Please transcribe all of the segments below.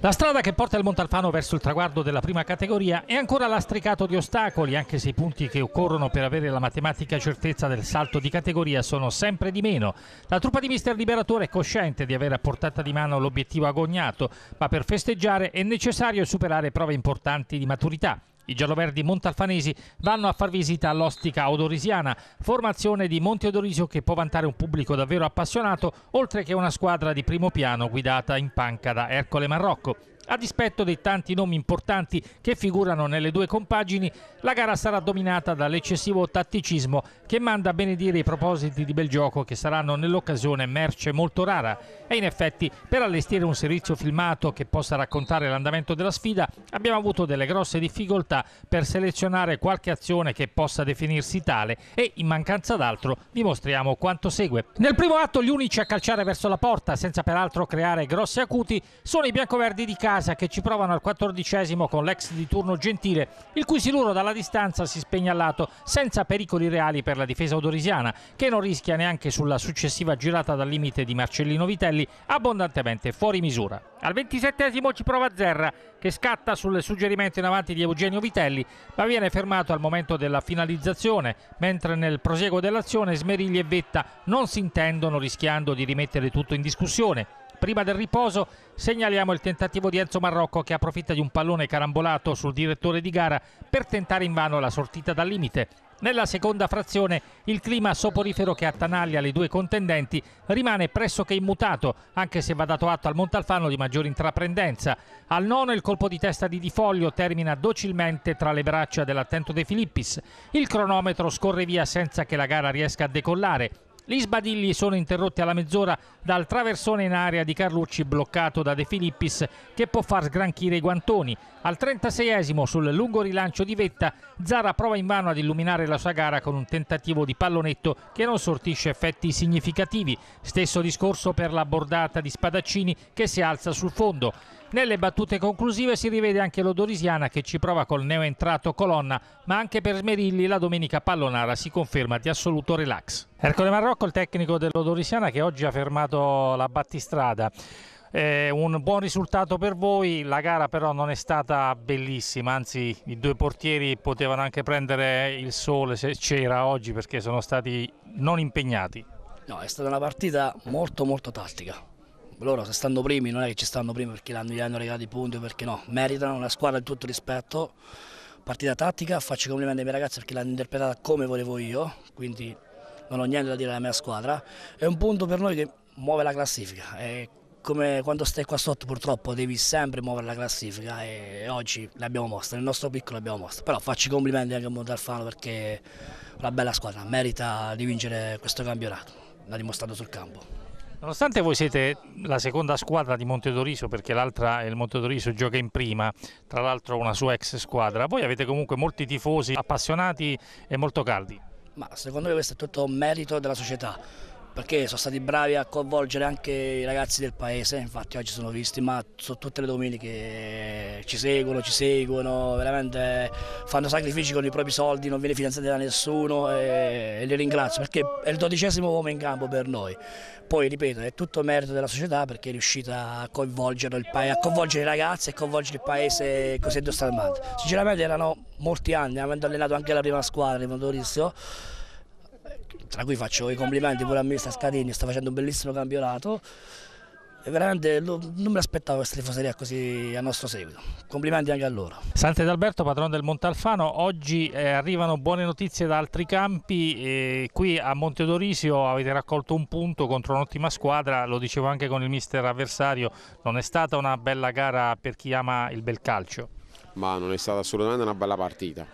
La strada che porta il Montalfano verso il traguardo della prima categoria è ancora lastricato di ostacoli, anche se i punti che occorrono per avere la matematica certezza del salto di categoria sono sempre di meno. La truppa di Mister Liberatore è cosciente di avere a portata di mano l'obiettivo agognato, ma per festeggiare è necessario superare prove importanti di maturità. I gialloverdi montalfanesi vanno a far visita all'Ostica Odorisiana, formazione di Monte Odorisio che può vantare un pubblico davvero appassionato, oltre che una squadra di primo piano guidata in panca da Ercole Marrocco. A dispetto dei tanti nomi importanti che figurano nelle due compagini, la gara sarà dominata dall'eccessivo tatticismo che manda a benedire i propositi di bel gioco che saranno nell'occasione merce molto rara. E in effetti, per allestire un servizio filmato che possa raccontare l'andamento della sfida, abbiamo avuto delle grosse difficoltà per selezionare qualche azione che possa definirsi tale e, in mancanza d'altro, vi mostriamo quanto segue. Nel primo atto gli unici a calciare verso la porta, senza peraltro creare grossi acuti, sono i biancoverdi di casa casa che ci provano al quattordicesimo con l'ex di turno Gentile, il cui siluro dalla distanza si spegne al lato senza pericoli reali per la difesa odorisiana, che non rischia neanche sulla successiva girata dal limite di Marcellino Vitelli, abbondantemente fuori misura. Al ventisettesimo ci prova Zerra, che scatta sul suggerimento in avanti di Eugenio Vitelli, ma viene fermato al momento della finalizzazione, mentre nel proseguo dell'azione Smerigli e Vetta non si intendono rischiando di rimettere tutto in discussione prima del riposo segnaliamo il tentativo di Enzo Marrocco che approfitta di un pallone carambolato sul direttore di gara per tentare invano la sortita dal limite. Nella seconda frazione il clima soporifero che attanaglia le due contendenti rimane pressoché immutato, anche se va dato atto al Montalfano di maggiore intraprendenza. Al nono il colpo di testa di Di Foglio termina docilmente tra le braccia dell'attento De Filippis. Il cronometro scorre via senza che la gara riesca a decollare. Gli sbadigli sono interrotti alla mezz'ora dal traversone in area di Carlucci bloccato da De Filippis che può far sgranchire i guantoni. Al 36esimo sul lungo rilancio di vetta Zara prova invano ad illuminare la sua gara con un tentativo di pallonetto che non sortisce effetti significativi. Stesso discorso per la bordata di Spadaccini che si alza sul fondo. Nelle battute conclusive si rivede anche l'Odorisiana che ci prova col neoentrato Colonna, ma anche per Smerilli la domenica pallonara si conferma di assoluto relax. Ercole Marrocco, il tecnico dell'Odorisiana che oggi ha fermato la battistrada. Eh, un buon risultato per voi, la gara però non è stata bellissima, anzi i due portieri potevano anche prendere il sole se c'era oggi perché sono stati non impegnati. No, è stata una partita molto molto tattica. Loro se stanno primi non è che ci stanno primi perché gli hanno regalato i punti o perché no, meritano la squadra di tutto rispetto. Partita tattica, faccio i complimenti ai miei ragazzi perché l'hanno interpretata come volevo io, quindi non ho niente da dire alla mia squadra, è un punto per noi che muove la classifica. È come quando stai qua sotto purtroppo devi sempre muovere la classifica e oggi l'abbiamo mossa, nel nostro piccolo l'abbiamo mossa. Però faccio i complimenti anche a Montalfano perché è una bella squadra, merita di vincere questo campionato, l'ha dimostrato sul campo. Nonostante voi siete la seconda squadra di Montedoriso, perché l'altra, è il Montedoriso, gioca in prima, tra l'altro una sua ex squadra, voi avete comunque molti tifosi appassionati e molto caldi. Ma secondo me questo è tutto merito della società perché sono stati bravi a coinvolgere anche i ragazzi del paese, infatti oggi sono visti, ma sono tutte le domeniche eh, ci seguono, ci seguono, veramente fanno sacrifici con i propri soldi, non viene finanziato da nessuno e, eh, e li ringrazio perché è il dodicesimo uomo in campo per noi. Poi ripeto, è tutto merito della società perché è riuscita a coinvolgere, paese, a coinvolgere i ragazzi e coinvolgere il paese così dostalmato. Sinceramente erano molti anni, avendo allenato anche la prima squadra, di motorissimo, tra cui faccio i complimenti pure a mister Scarini, sta facendo un bellissimo campionato veramente non me l'aspettavo questa tifoseria così a nostro seguito. Complimenti anche a loro. Sante d'Alberto, padrone del Montalfano, oggi eh, arrivano buone notizie da altri campi, eh, qui a Monte Dorisio avete raccolto un punto contro un'ottima squadra, lo dicevo anche con il mister avversario, non è stata una bella gara per chi ama il bel calcio? Ma non è stata assolutamente una bella partita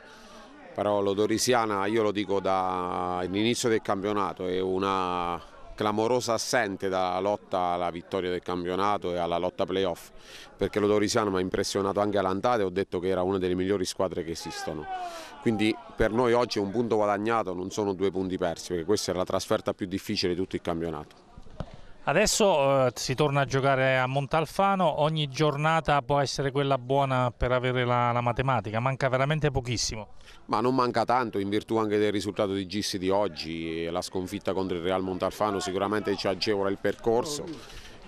però l'Odorisiana, io lo dico dall'inizio del campionato, è una clamorosa assente dalla lotta alla vittoria del campionato e alla lotta playoff perché l'Odorisiana mi ha impressionato anche all'andata e ho detto che era una delle migliori squadre che esistono quindi per noi oggi è un punto guadagnato non sono due punti persi perché questa è la trasferta più difficile di tutto il campionato Adesso eh, si torna a giocare a Montalfano, ogni giornata può essere quella buona per avere la, la, matematica, manca veramente pochissimo. Ma non manca tanto in virtù anche del risultato di Gissi di oggi, la sconfitta contro il Real Montalfano sicuramente ci agevola il percorso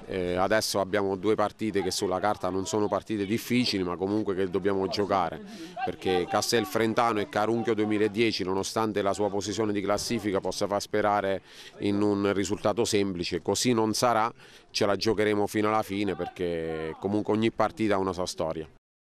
eh, adesso abbiamo due partite che sulla carta non sono partite difficili ma comunque che dobbiamo giocare perché Castel Frentano e Carunchio 2010 nonostante la sua posizione di classifica possa far sperare in un risultato semplice, così non sarà, ce la giocheremo fino alla fine perché comunque ogni partita ha una sua storia.